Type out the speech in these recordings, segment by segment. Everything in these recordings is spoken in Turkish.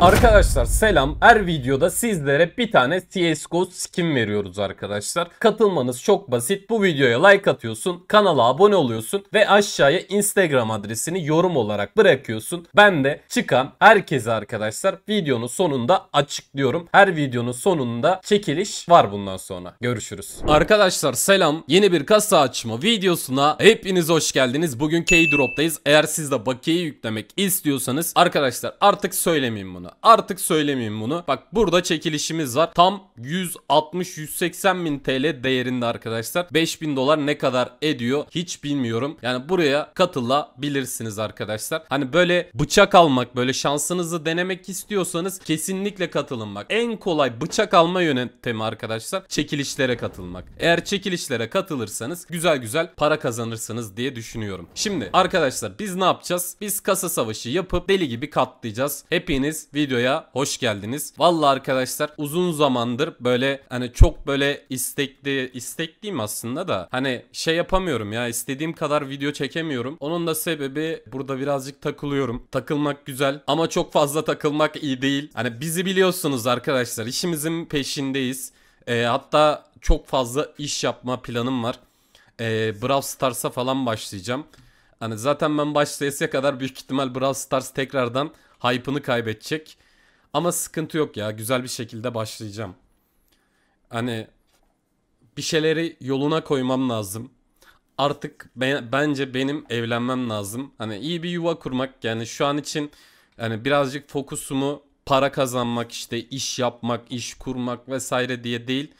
Arkadaşlar selam. Her videoda sizlere bir tane CSGO skin veriyoruz arkadaşlar. Katılmanız çok basit. Bu videoya like atıyorsun, kanala abone oluyorsun ve aşağıya Instagram adresini yorum olarak bırakıyorsun. Ben de çıkan herkese arkadaşlar videonun sonunda açıklıyorum. Her videonun sonunda çekiliş var bundan sonra. Görüşürüz. Arkadaşlar selam. Yeni bir kasa açma videosuna hepiniz hoş geldiniz. Bugün Keydrop'tayız. Eğer siz de bakiyeyi yüklemek istiyorsanız arkadaşlar artık söylemeyeyim bunu bunu. Artık söylemeyeyim bunu. Bak burada çekilişimiz var. Tam 160-180 bin TL değerinde arkadaşlar. 5000 dolar ne kadar ediyor hiç bilmiyorum. Yani buraya katılabilirsiniz arkadaşlar. Hani böyle bıçak almak böyle şansınızı denemek istiyorsanız kesinlikle katılın bak. En kolay bıçak alma yöntemi arkadaşlar çekilişlere katılmak. Eğer çekilişlere katılırsanız güzel güzel para kazanırsınız diye düşünüyorum. Şimdi arkadaşlar biz ne yapacağız? Biz kasa savaşı yapıp deli gibi katlayacağız. Hepiniz videoya hoş geldiniz. Vallahi arkadaşlar uzun zamandır böyle hani çok böyle istekli istekliyim aslında da hani şey yapamıyorum ya istediğim kadar video çekemiyorum. Onun da sebebi burada birazcık takılıyorum. Takılmak güzel ama çok fazla takılmak iyi değil. Hani bizi biliyorsunuz arkadaşlar işimizin peşindeyiz. E, hatta çok fazla iş yapma planım var. E, Brawl Stars'a falan başlayacağım. Hani zaten ben başlayasıya kadar büyük ihtimal Brawl Stars tekrardan hype'ını kaybedecek. Ama sıkıntı yok ya. Güzel bir şekilde başlayacağım. Hani bir şeyleri yoluna koymam lazım. Artık be- bence benim evlenmem lazım. Hani iyi bir yuva kurmak yani şu an için hani birazcık fokusumu para kazanmak işte iş yapmak, iş kurmak vesaire diye değil.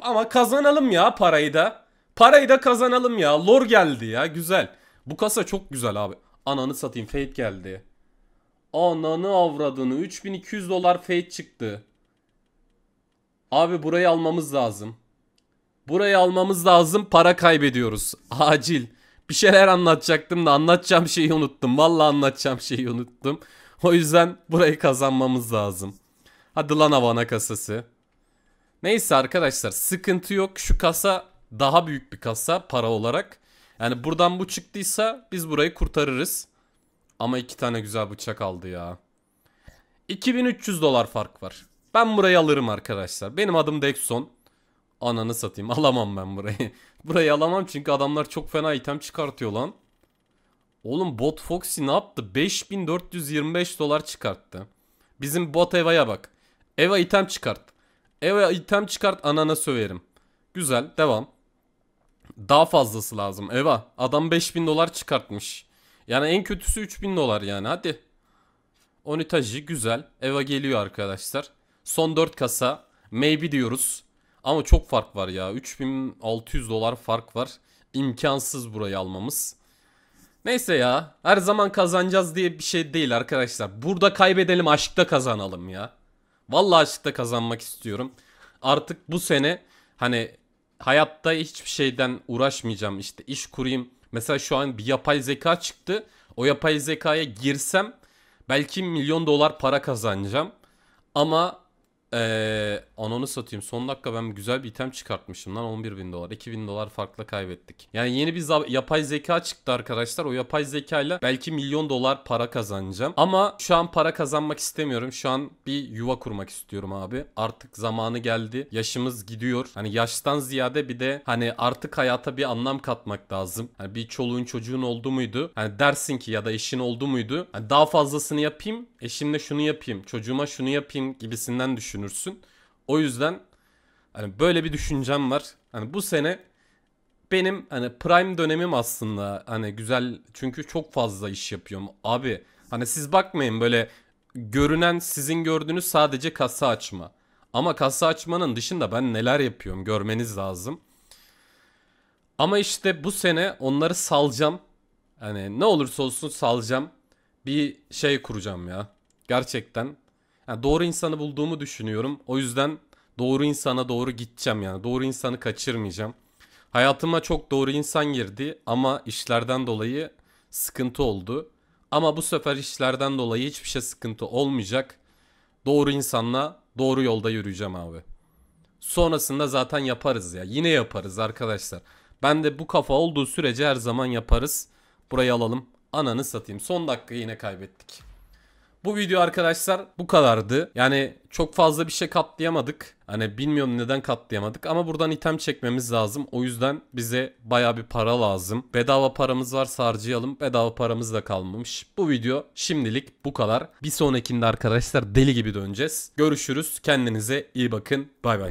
Ama kazanalım ya parayı da. Parayı da kazanalım ya. Lor geldi ya. Güzel. Bu kasa çok güzel abi. Ananı satayım. Fate geldi. Ananı avradını. 3200 dolar fade çıktı. Abi burayı almamız lazım. Burayı almamız lazım. Para kaybediyoruz. Acil. Bir şeyler anlatacaktım da anlatacağım şeyi unuttum. Vallahi anlatacağım şeyi unuttum. O yüzden burayı kazanmamız lazım. Hadi lan Havana kasası. Neyse arkadaşlar sıkıntı yok. Şu kasa daha büyük bir kasa para olarak. Yani buradan bu çıktıysa biz burayı kurtarırız. Ama iki tane güzel bıçak aldı ya. 2300 dolar fark var. Ben burayı alırım arkadaşlar. Benim adım Dexon. Ananı satayım. Alamam ben burayı. burayı alamam çünkü adamlar çok fena item çıkartıyor lan. Oğlum Bot Foxy ne yaptı? 5425 dolar çıkarttı. Bizim Bot Eva'ya bak. Eva item çıkart. Eva item çıkart anana söverim. Güzel devam. Daha fazlası lazım Eva. Adam 5000 dolar çıkartmış. Yani en kötüsü 3000 dolar yani hadi. Onitajı güzel. Eva geliyor arkadaşlar. Son 4 kasa. Maybe diyoruz. Ama çok fark var ya. 3600 dolar fark var. İmkansız burayı almamız. Neyse ya. Her zaman kazanacağız diye bir şey değil arkadaşlar. Burada kaybedelim aşkta kazanalım ya. Vallahi aşkta kazanmak istiyorum. Artık bu sene hani hayatta hiçbir şeyden uğraşmayacağım. İşte iş kurayım Mesela şu an bir yapay zeka çıktı. O yapay zekaya girsem belki milyon dolar para kazanacağım. Ama ee, Anonu satayım. Son dakika ben güzel bir item çıkartmışım lan 11 bin dolar. 2 bin dolar farklı kaybettik. Yani yeni bir yapay zeka çıktı arkadaşlar. O yapay zekayla belki milyon dolar para kazanacağım. Ama şu an para kazanmak istemiyorum. Şu an bir yuva kurmak istiyorum abi. Artık zamanı geldi. Yaşımız gidiyor. Hani yaştan ziyade bir de hani artık hayata bir anlam katmak lazım. Hani bir çoluğun çocuğun oldu muydu? Hani dersin ki ya da eşin oldu muydu? Hani daha fazlasını yapayım. Eşimle şunu yapayım. Çocuğuma şunu yapayım gibisinden düşünürsün. O yüzden hani böyle bir düşüncem var. Hani bu sene benim hani prime dönemim aslında hani güzel çünkü çok fazla iş yapıyorum. Abi hani siz bakmayın böyle görünen sizin gördüğünüz sadece kasa açma. Ama kasa açmanın dışında ben neler yapıyorum görmeniz lazım. Ama işte bu sene onları salacağım. Hani ne olursa olsun salacağım. Bir şey kuracağım ya. Gerçekten yani doğru insanı bulduğumu düşünüyorum. O yüzden doğru insana doğru gideceğim yani. Doğru insanı kaçırmayacağım. Hayatıma çok doğru insan girdi ama işlerden dolayı sıkıntı oldu. Ama bu sefer işlerden dolayı hiçbir şey sıkıntı olmayacak. Doğru insanla doğru yolda yürüyeceğim abi. Sonrasında zaten yaparız ya. Yine yaparız arkadaşlar. Ben de bu kafa olduğu sürece her zaman yaparız. Burayı alalım. Ananı satayım. Son dakika yine kaybettik. Bu video arkadaşlar bu kadardı. Yani çok fazla bir şey katlayamadık. Hani bilmiyorum neden katlayamadık ama buradan item çekmemiz lazım. O yüzden bize baya bir para lazım. Bedava paramız varsa harcayalım. Bedava paramız da kalmamış. Bu video şimdilik bu kadar. Bir sonrakinde arkadaşlar deli gibi döneceğiz. Görüşürüz. Kendinize iyi bakın. Bay bay.